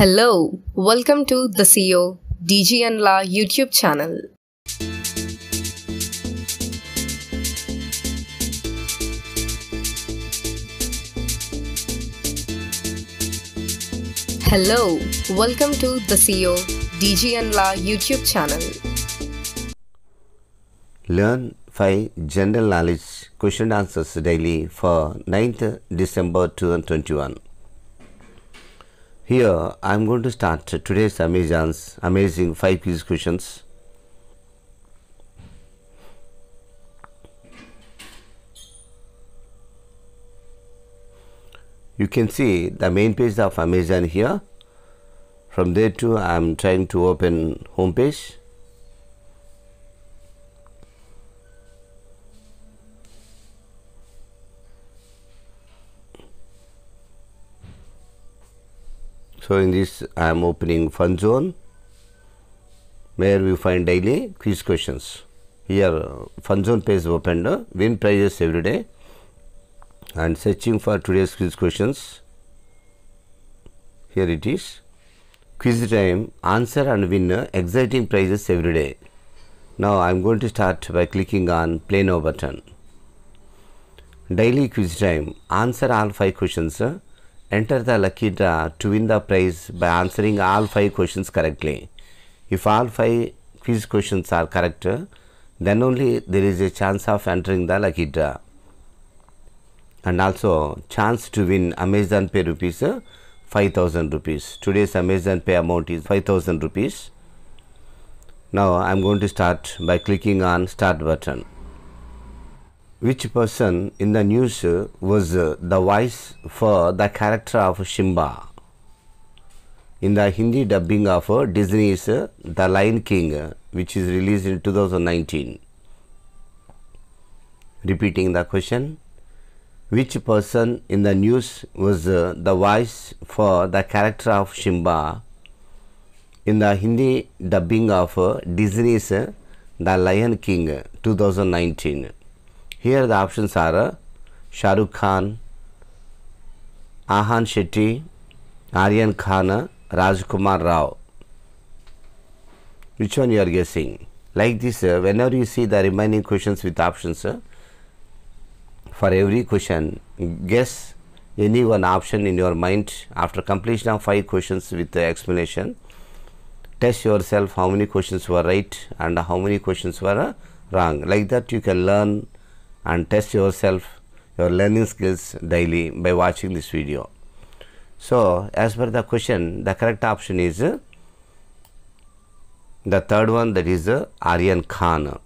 Hello, welcome to the CEO and La YouTube channel. Hello, welcome to the CEO and La YouTube channel. Learn 5 General Knowledge Question Answers Daily for 9th December 2021. Here I am going to start today's Amazon's amazing 5 piece questions. You can see the main page of Amazon here. From there too I am trying to open home page. So in this I am opening fun zone where we find daily quiz questions. Here fun zone page opened, win prizes every day and searching for today's quiz questions. Here it is. Quiz time, answer and win exciting prizes every day. Now I am going to start by clicking on play now button. Daily quiz time, answer all 5 questions Enter the lucky draw to win the prize by answering all 5 questions correctly. If all 5 quiz questions are correct, then only there is a chance of entering the lucky draw. And also chance to win Amazon Pay rupees uh, 5000 rupees. Today's Amazon Pay amount is 5000 rupees. Now I am going to start by clicking on start button which person in the news was the voice for the character of Simba. In the Hindi dubbing of Disney's The Lion King, which is released in 2019. Repeating the question Which person in the news was the voice for the character of Simba? In the Hindi dubbing of Disney's The Lion King 2019. Here the options are uh, Shah Rukh Khan, Ahan Shetty, Aryan Khan, Rajkumar Rao. Which one you are guessing? Like this, uh, whenever you see the remaining questions with options, uh, for every question, guess any one option in your mind after completion of five questions with the explanation. Test yourself how many questions were right and how many questions were uh, wrong. Like that, you can learn and test yourself your learning skills daily by watching this video. So, as per the question, the correct option is the third one that is Aryan Khan.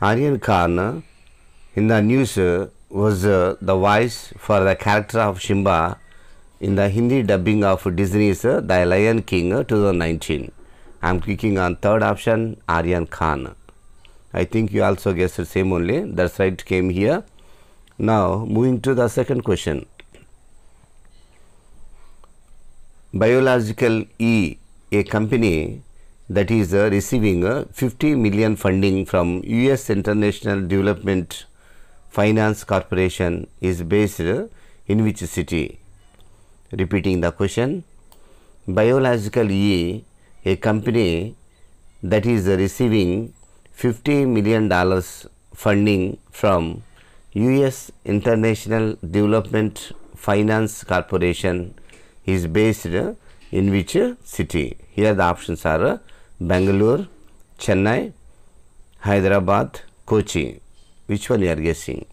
Aryan Khan in the news was uh, the voice for the character of Simba in the Hindi dubbing of Disney's uh, The Lion King uh, 2019. I am clicking on third option Aryan Khan. I think you also guessed the same only that's why it came here. Now moving to the second question biological E a company that is uh, receiving uh, 50 million funding from US International Development Finance Corporation is based uh, in which city? Repeating the question, Biological E, a company that is uh, receiving $50 million funding from US International Development Finance Corporation is based in which city? Here the options are Bangalore, Chennai, Hyderabad, Kochi. Which one you are guessing?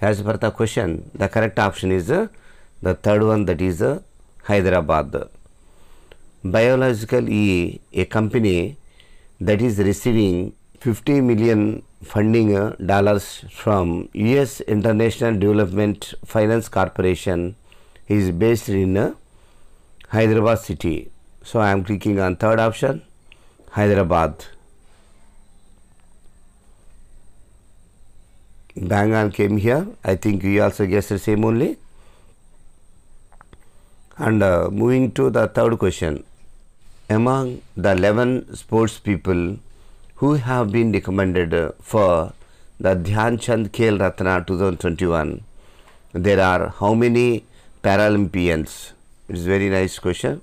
As per the question, the correct option is the third one that is Hyderabad. Biological E, a company that is receiving 50 million funding uh, dollars from US International Development Finance Corporation is based in uh, Hyderabad city. So I am clicking on third option Hyderabad. Bangal came here. I think we also guessed the same only. And uh, moving to the third question among the 11 sports people who have been recommended for the Dhyan Chand Khel Ratna 2021, there are how many Paralympians? It is very nice question.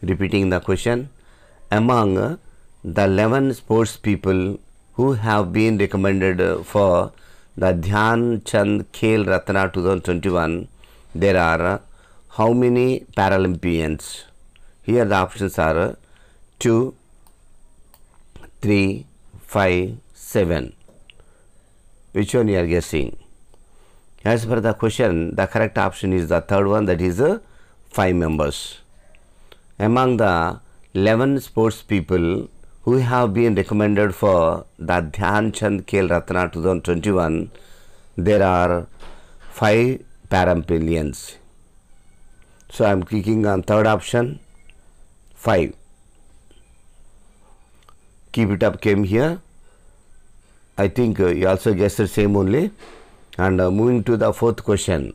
Repeating the question, among the 11 sports people who have been recommended for the Dhyan Chand Khel Ratna 2021, there are how many Paralympians? Here the options are 2, 3, 5, 7. Which one you are guessing? As per the question, the correct option is the third one that is uh, 5 members. Among the 11 sports people who have been recommended for the Dhyan Chand Khel Ratna 2021, there are 5 Parampilians. So I am clicking on third option. 5 keep it up came here I think uh, you also guessed the same only and uh, moving to the fourth question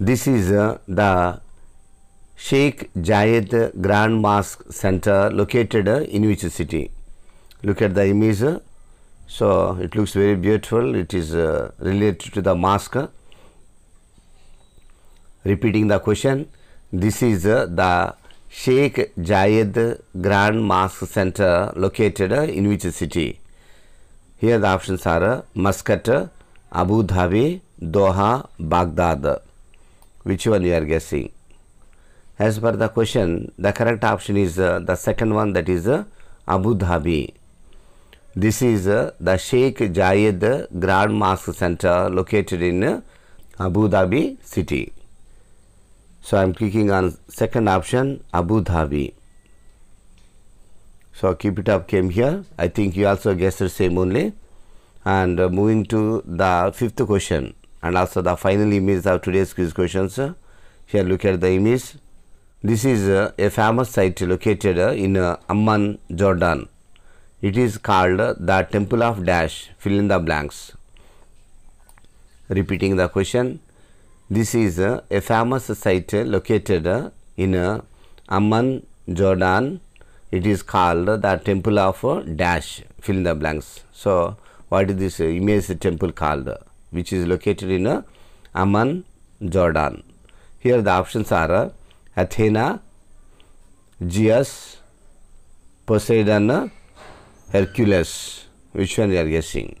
this is uh, the Sheikh Jayed Grand Mosque Center located uh, in which city look at the image uh, so it looks very beautiful it is uh, related to the mosque repeating the question this is uh, the Sheikh Jayed Grand Mosque Center located uh, in which city? Here the options are uh, Muscat, Abu Dhabi, Doha, Baghdad. Which one you are guessing? As per the question, the correct option is the second one that is Abu Dhabi. This is the Sheikh Jayed Grand Mosque Center located in Abu Dhabi city. So I am clicking on second option Abu Dhabi. So keep it up came here. I think you also guessed the same only. And uh, moving to the fifth question and also the final image of today's quiz questions. Here look at the image. This is uh, a famous site located uh, in uh, Amman, Jordan. It is called uh, the Temple of Dash, fill in the blanks. Repeating the question, this is a, a famous site located in Amman, Jordan. It is called the temple of dash, fill in the blanks. So, what is this image temple called, which is located in Amman, Jordan. Here the options are Athena, Zeus, Poseidon, Hercules. Which one you are guessing?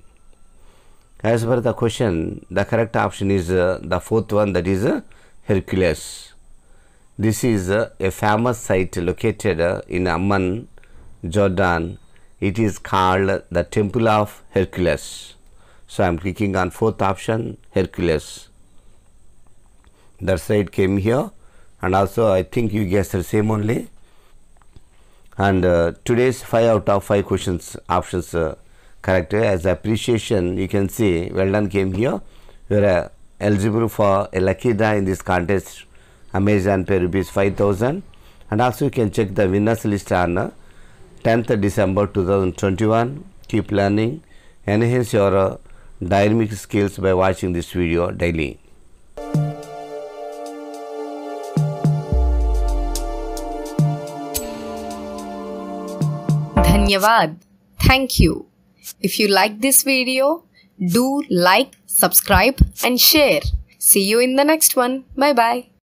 As per the question, the correct option is uh, the fourth one that is uh, Hercules. This is uh, a famous site located uh, in Amman, Jordan. It is called the Temple of Hercules. So I am clicking on fourth option Hercules. That site came here and also I think you guessed the same only. And uh, today's 5 out of 5 questions options uh, correct as appreciation you can see well done came here you are uh, eligible for a lucky draw in this contest amazon pay rupees 5000 and also you can check the winners list on uh, 10th december 2021 keep learning enhance your uh, dynamic skills by watching this video daily धन्यवाद thank you if you like this video, do like, subscribe and share. See you in the next one. Bye bye.